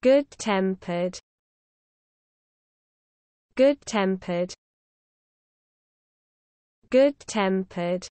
Good-tempered Good-tempered Good-tempered